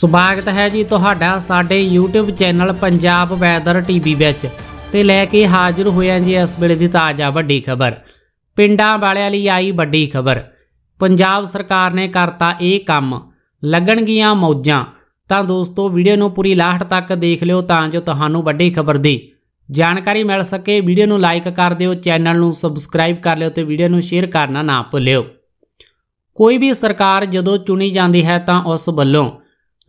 ਸਵਾਗਤ ਹੈ ਜੀ ਤੁਹਾਡਾ ਸਾਡੇ YouTube channel Punjab weather TV ਵਿੱਚ ਤੇ ਲੈ ਕੇ ਹਾਜ਼ਰ ਹੋਇਆ ਜੀ ਇਸ ਵੇਲੇ ਦੀ ਤਾਜ਼ਾ ਵੱਡੀ ਖਬਰ ਪਿੰਡਾਂ ਵਾਲਿਆਂ ਲਈ ਆਈ ਵੱਡੀ ਖਬਰ ਪੰਜਾਬ ਸਰਕਾਰ ਨੇ ਕਰਤਾ ਇਹ ਕੰਮ ਲੱਗਣਗੀਆਂ ਮੌਜਾਂ ਤਾਂ ਦੋਸਤੋ ਵੀਡੀਓ ਨੂੰ ਪੂਰੀ ਲਾਸਟ ਤੱਕ ਦੇਖ ਲਿਓ ਤਾਂ ਜੋ ਤੁਹਾਨੂੰ ਵੱਡੀ ਖਬਰ ਦੀ ਜਾਣਕਾਰੀ ਮਿਲ ਸਕੇ ਵੀਡੀਓ ਨੂੰ ਲਾਈਕ ਕਰ ਦਿਓ ਚੈਨਲ ਨੂੰ ਸਬਸਕ੍ਰਾਈਬ ਕਰ ਲਿਓ ਤੇ ਵੀਡੀਓ ਨੂੰ ਸ਼ੇਅਰ ਕਰਨਾ ਨਾ ਭੁੱਲਿਓ ਕੋਈ ਵੀ ਸਰਕਾਰ ਜਦੋਂ ਚੁਣੀ ਜਾਂਦੀ ਹੈ ਤਾਂ ਉਸ ਵੱਲੋਂ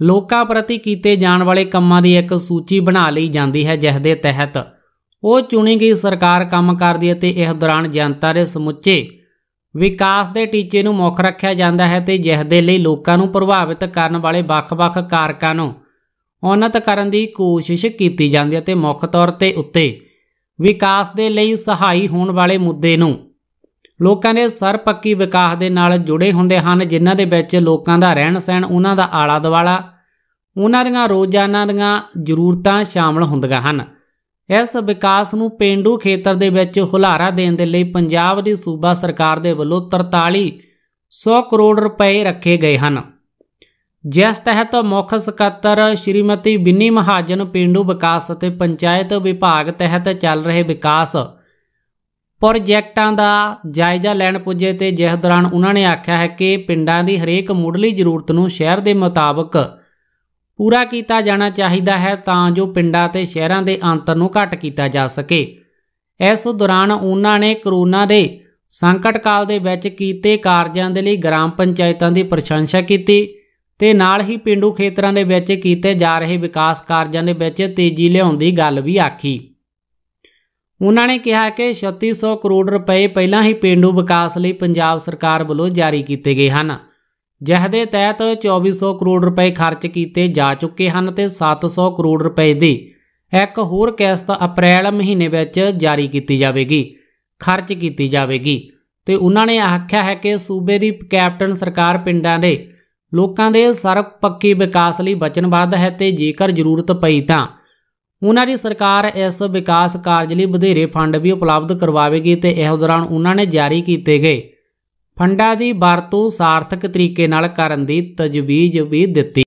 ਲੋਕਾਂ ਪ੍ਰਤੀ ਕੀਤੇ ਜਾਣ ਵਾਲੇ ਕੰਮਾਂ ਦੀ ਇੱਕ ਸੂਚੀ ਬਣਾ ਲਈ ਜਾਂਦੀ ਹੈ ਜਿਸ ਦੇ ਤਹਿਤ ਉਹ ਚੁਣੀ ਗਈ ਸਰਕਾਰ ਕੰਮ ਕਰਦੀ ਹੈ ਤੇ ਇਸ ਦੌਰਾਨ ਜਨਤਾ ਦੇ ਸਮੁੱਚੇ ਵਿਕਾਸ ਦੇ ਟੀਚੇ ਨੂੰ ਮੁੱਖ ਰੱਖਿਆ ਜਾਂਦਾ ਹੈ ਤੇ ਜਿਸ ਦੇ ਲਈ ਲੋਕਾਂ ਨੂੰ ਪ੍ਰਭਾਵਿਤ ਕਰਨ ਵਾਲੇ ਵੱਖ-ਵੱਖ ਕਾਰਕਾਂ ਨੂੰ ਉਨਤ ਕਰਨ ਦੀ ਕੋਸ਼ਿਸ਼ ਕੀਤੀ ਜਾਂਦੀ ਹੈ ਤੇ ਮੁੱਖ ਤੌਰ ਤੇ ਉੱਤੇ ਵਿਕਾਸ ਦੇ ਲਈ ਸਹਾਈ ਹੋਣ ਵਾਲੇ ਮੁੱਦੇ ਨੂੰ ਲੋਕਾਂ ਦੇ ਸਰਪੱਕੀ ਵਿਕਾਸ ਦੇ ਨਾਲ ਜੁੜੇ ਹੁੰਦੇ ਹਨ ਜਿਨ੍ਹਾਂ ਦੇ ਵਿੱਚ ਲੋਕਾਂ ਦਾ ਰਹਿਣ ਸਹਿਣ ਉਹਨਾਂ ਦਾ ਆਲਾ ਦਵਾਲਾ ਉਹਨਾਂ ਦੀਆਂ ਰੋਜ਼ਾਨਾ ਦੀਆਂ ਜ਼ਰੂਰਤਾਂ ਸ਼ਾਮਲ ਹੁੰਦੀਆਂ ਹਨ ਇਸ ਵਿਕਾਸ ਨੂੰ ਪਿੰਡੂ ਖੇਤਰ ਦੇ ਵਿੱਚ ਹੁਲਾਰਾ ਦੇਣ ਦੇ ਲਈ ਪੰਜਾਬ ਦੀ ਸੂਬਾ ਸਰਕਾਰ ਦੇ ਵੱਲੋਂ 4300 ਕਰੋੜ ਰੁਪਏ ਰੱਖੇ ਗਏ ਹਨ ਜਿਸ ਤਹਿਤ ਮੁੱਖ ਸਕੱਤਰ ਸ਼੍ਰੀਮਤੀ ਬਿੰਨੀ ਮਹਾਜਨ ਪਿੰਡੂ ਵਿਕਾਸ ਅਤੇ ਪੰਚਾਇਤ ਵਿਭਾਗ ਤਹਿਤ ਚੱਲ ਰਹੇ ਵਿਕਾਸ ਪ੍ਰੋਜੈਕਟਾਂ ਦਾ ਜਾਇਜ਼ਾ ਲੈਣ ਪੁੱਜੇ ਤੇ ਜਿਸ ਦੌਰਾਨ ਉਹਨਾਂ ਨੇ ਆਖਿਆ ਹੈ ਕਿ ਪਿੰਡਾਂ ਦੀ ਹਰੇਕ ਮੁੱਢਲੀ ਜ਼ਰੂਰਤ ਨੂੰ ਸ਼ਹਿਰ ਦੇ ਮੁਤਾਬਕ ਪੂਰਾ ਕੀਤਾ ਜਾਣਾ ਚਾਹੀਦਾ ਹੈ ਤਾਂ ਜੋ ਪਿੰਡਾਂ ਤੇ ਸ਼ਹਿਰਾਂ ਦੇ ਅੰਤਰ ਨੂੰ ਘਟ ਕੀਤਾ ਜਾ ਸਕੇ ਇਸ ਦੌਰਾਨ ਉਹਨਾਂ ਨੇ ਕਰੋਨਾ ਦੇ ਸੰਕਟ ਕਾਲ ਦੇ ਵਿੱਚ ਕੀਤੇ ਕਾਰਜਾਂ ਦੇ ਲਈ ਗ੍ਰਾਮ ਪੰਚਾਇਤਾਂ ਦੀ ਪ੍ਰਸ਼ੰਸਾ ਕੀਤੀ ਤੇ ਨਾਲ ਹੀ ਪਿੰਡੂ ਖੇਤਰਾਂ ਦੇ ਵਿੱਚ ਕੀਤੇ ਜਾ ਰਹੇ ਵਿਕਾਸ ਕਾਰਜਾਂ ਦੇ ਵਿੱਚ ਤੇਜ਼ੀ ਲਿਆਉਣ ਦੀ ਗੱਲ ਵੀ ਆਖੀ ਉਹਨਾਂ ਨੇ ਕਿਹਾ ਕਿ 3600 ਕਰੋੜ ਰੁਪਏ ਪਹਿਲਾਂ ਹੀ ਪਿੰਡੂ ਵਿਕਾਸ ਲਈ ਪੰਜਾਬ ਸਰਕਾਰ ਵੱਲੋਂ ਜਾਰੀ ਕੀਤੇ ਗਏ ਹਨ ਜਿਸ ਦੇ ਤਹਿਤ 2400 ਕਰੋੜ ਰੁਪਏ ਖਰਚ ਕੀਤੇ ਜਾ ਚੁੱਕੇ ਹਨ ਤੇ 700 ਕਰੋੜ ਰੁਪਏ ਦੀ ਇੱਕ ਹੋਰ ਕਿਸ਼ਤ ਅਪ੍ਰੈਲ ਮਹੀਨੇ ਵਿੱਚ ਜਾਰੀ ਕੀਤੀ ਜਾਵੇਗੀ ਖਰਚ ਕੀਤੀ ਜਾਵੇਗੀ ਤੇ ਉਹਨਾਂ ਨੇ ਆਖਿਆ ਹੈ ਕਿ ਸੂਬੇ ਦੀ ਕੈਪਟਨ ਸਰਕਾਰ ਪਿੰਡਾਂ ਦੇ ਲੋਕਾਂ ਦੇ ਸਰਪੱਕੀ ਵਿਕਾਸ ਲਈ ਵਚਨਬੱਧ ਹੈ ਤੇ ਜੇਕਰ ਜ਼ਰੂਰਤ ਪਈ ਤਾਂ ਉਹਨਾਂ ਦੀ ਸਰਕਾਰ ਇਸ ਵਿਕਾਸ ਕਾਰਜ ਲਈ ਵਧੇਰੇ ਫੰਡ ਵੀ ਉਪਲਬਧ ਕਰਵਾਵੇਗੀ ਤੇ ਇਹੋ ਦੌਰਾਨ ਉਹਨਾਂ ਨੇ ਜਾਰੀ ਕੀਤੇ ਗਏ ਫੰਡਾਂ ਦੀ ਵਰਤੋਂ ਸਾਰਥਕ ਤਰੀਕੇ ਨਾਲ ਕਰਨ ਦੀ ਤਜਵੀਜ਼ ਵੀ ਦਿੱਤੀ